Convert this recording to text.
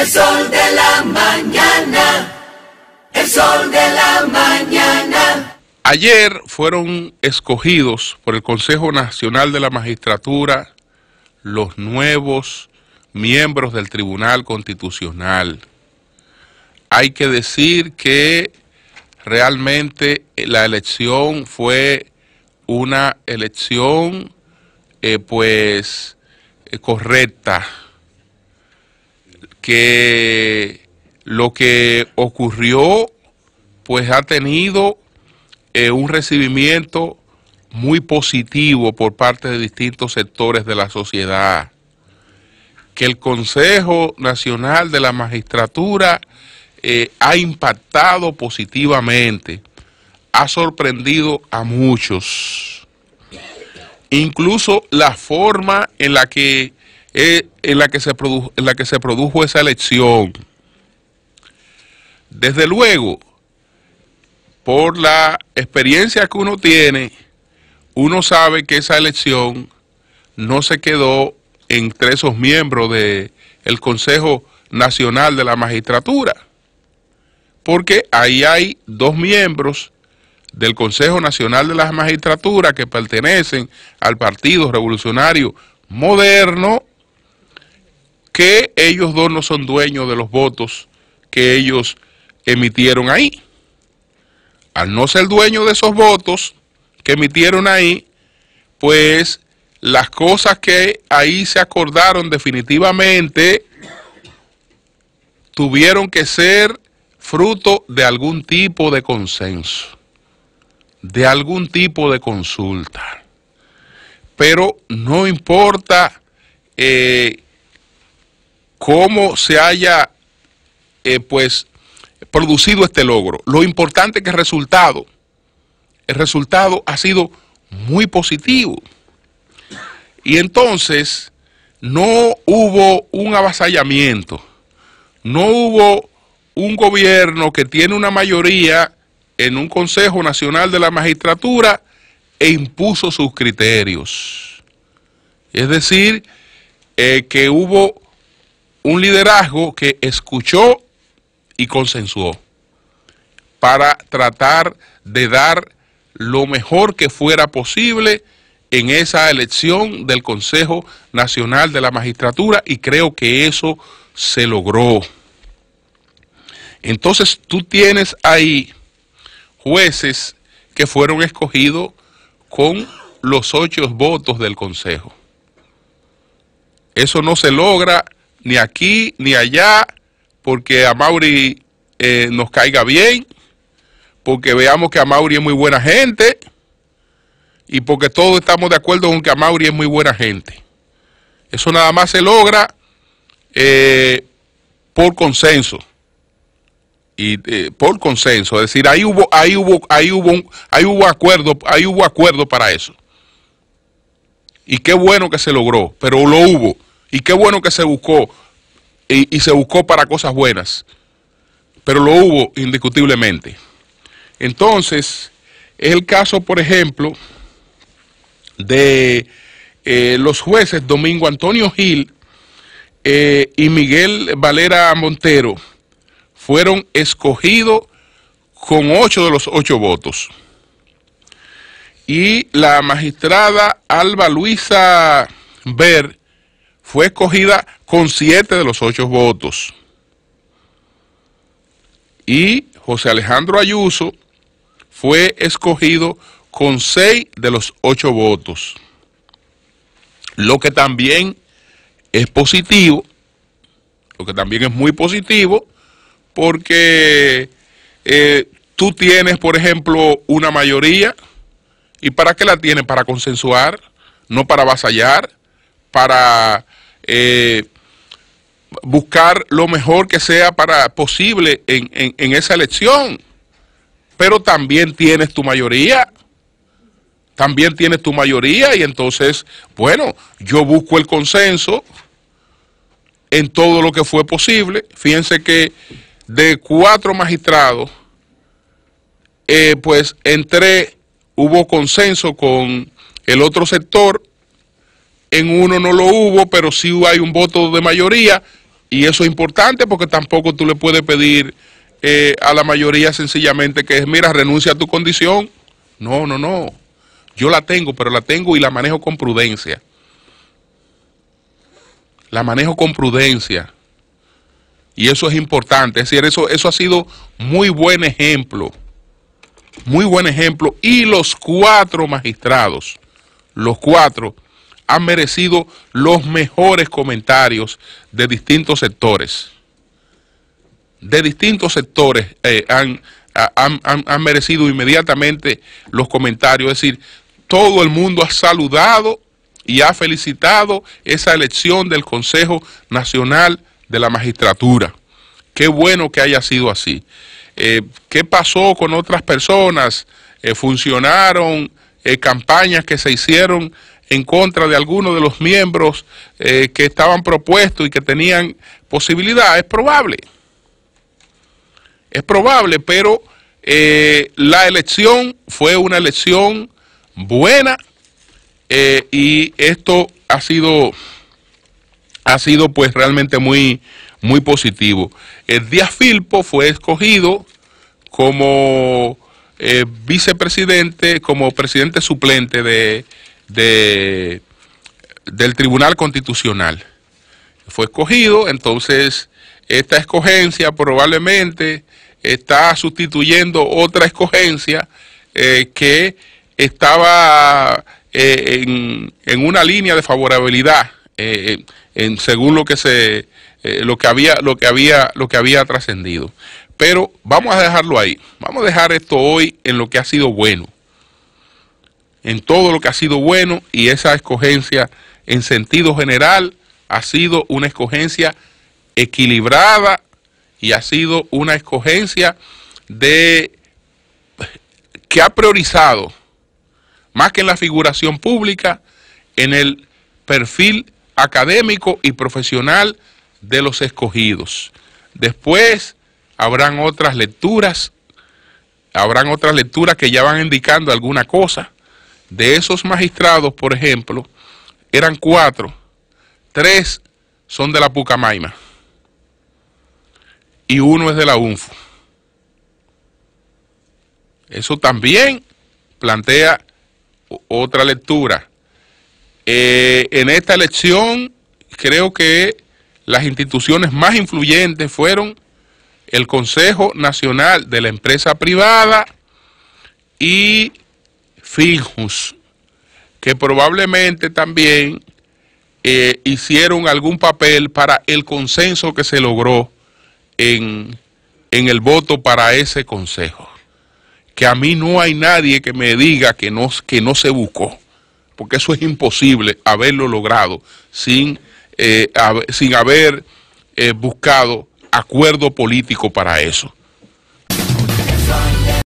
El sol de la mañana. El sol de la mañana. Ayer fueron escogidos por el Consejo Nacional de la Magistratura los nuevos miembros del Tribunal Constitucional. Hay que decir que realmente la elección fue una elección eh, pues eh, correcta que lo que ocurrió pues ha tenido eh, un recibimiento muy positivo por parte de distintos sectores de la sociedad, que el Consejo Nacional de la Magistratura eh, ha impactado positivamente, ha sorprendido a muchos. Incluso la forma en la que en, la que se produjo, la que se produjo esa elección. Desde luego, por la experiencia que uno tiene, uno sabe que esa elección no se quedó entre esos miembros del Consejo Nacional de la Magistratura, porque ahí hay dos miembros del Consejo Nacional de la Magistratura que pertenecen al Partido Revolucionario Moderno que ellos dos no son dueños de los votos que ellos emitieron ahí. Al no ser dueños de esos votos que emitieron ahí, pues las cosas que ahí se acordaron definitivamente tuvieron que ser fruto de algún tipo de consenso, de algún tipo de consulta. Pero no importa eh, cómo se haya eh, pues producido este logro. Lo importante es que el resultado, el resultado ha sido muy positivo. Y entonces no hubo un avasallamiento, no hubo un gobierno que tiene una mayoría en un Consejo Nacional de la Magistratura e impuso sus criterios. Es decir, eh, que hubo un liderazgo que escuchó y consensuó para tratar de dar lo mejor que fuera posible en esa elección del Consejo Nacional de la Magistratura y creo que eso se logró. Entonces tú tienes ahí jueces que fueron escogidos con los ocho votos del Consejo. Eso no se logra ni aquí ni allá, porque a Mauri eh, nos caiga bien, porque veamos que a Mauri es muy buena gente y porque todos estamos de acuerdo con que a Mauri es muy buena gente. Eso nada más se logra eh, por consenso. Y, eh, por consenso, es decir, ahí hubo, ahí hubo, ahí hubo, un, hubo acuerdo, ahí hubo acuerdo para eso. Y qué bueno que se logró, pero lo hubo. Y qué bueno que se buscó y, se buscó para cosas buenas, pero lo hubo indiscutiblemente. Entonces, es el caso, por ejemplo, de eh, los jueces Domingo Antonio Gil eh, y Miguel Valera Montero fueron escogidos con ocho de los ocho votos. Y la magistrada Alba Luisa Ver fue escogida con siete de los ocho votos. Y José Alejandro Ayuso fue escogido con seis de los ocho votos. Lo que también es positivo, lo que también es muy positivo, porque eh, tú tienes, por ejemplo, una mayoría, ¿y para qué la tienes? Para consensuar, no para vasallar, para eh, buscar lo mejor que sea para posible en, en, esa elección. Pero también tienes tu mayoría también tienes tu mayoría y entonces, bueno, yo busco el consenso en todo lo que fue posible. Fíjense que de cuatro magistrados, eh, pues entre hubo consenso con el otro sector en uno no lo hubo, pero sí hay un voto de mayoría y eso es importante porque tampoco tú le puedes pedir eh, a la mayoría sencillamente que es, mira, renuncia a tu condición. No, no, no. Yo la tengo, pero la tengo y la manejo con prudencia. La manejo con prudencia. Y eso es importante. Es decir, eso, eso ha sido muy buen ejemplo. Muy buen ejemplo. Y los cuatro magistrados, los cuatro han merecido los mejores comentarios de distintos sectores. De distintos sectores eh, han, merecido inmediatamente los comentarios. Es decir, todo el mundo ha saludado y ha felicitado esa elección del Consejo Nacional de la Magistratura. Qué bueno que haya sido así. Eh, ¿Qué pasó con otras personas? Eh, ¿Funcionaron campañas que se hicieron en contra de algunos de los miembros eh, que estaban propuestos y que tenían posibilidad, es probable. Es probable, pero eh, la elección fue una elección buena eh, y esto ha sido, ha sido pues realmente muy, muy positivo. El Díaz Filpo fue escogido como vicepresidente, como presidente suplente de, de, del Tribunal Constitucional. Fue escogido, entonces esta escogencia probablemente está sustituyendo otra escogencia eh, que estaba eh, en, una línea de favorabilidad eh, en, según lo que se lo que había lo que había lo que había trascendido pero vamos a dejarlo ahí vamos a dejar esto hoy en lo que ha sido bueno en todo lo que ha sido bueno y esa escogencia en sentido general ha sido una escogencia equilibrada y ha sido una escogencia de que ha priorizado más que en la figuración pública en el perfil académico y profesional de los escogidos. Después habrán otras lecturas, habrán otras lecturas que ya van indicando alguna cosa de esos magistrados, por ejemplo, eran cuatro. Tres son de la Pucamaima y uno es de la UNFU. Eso también plantea otra lectura. Eh, en esta elección creo que las instituciones más influyentes fueron el Consejo Nacional de la Empresa Privada y fijos que probablemente también eh, hicieron algún papel para el consenso que se logró en, en el voto para ese consejo. Que a mí no hay nadie que me diga que no, que no se buscó, porque eso es imposible haberlo logrado sin, eh, sin haber eh, buscado acuerdo político para eso.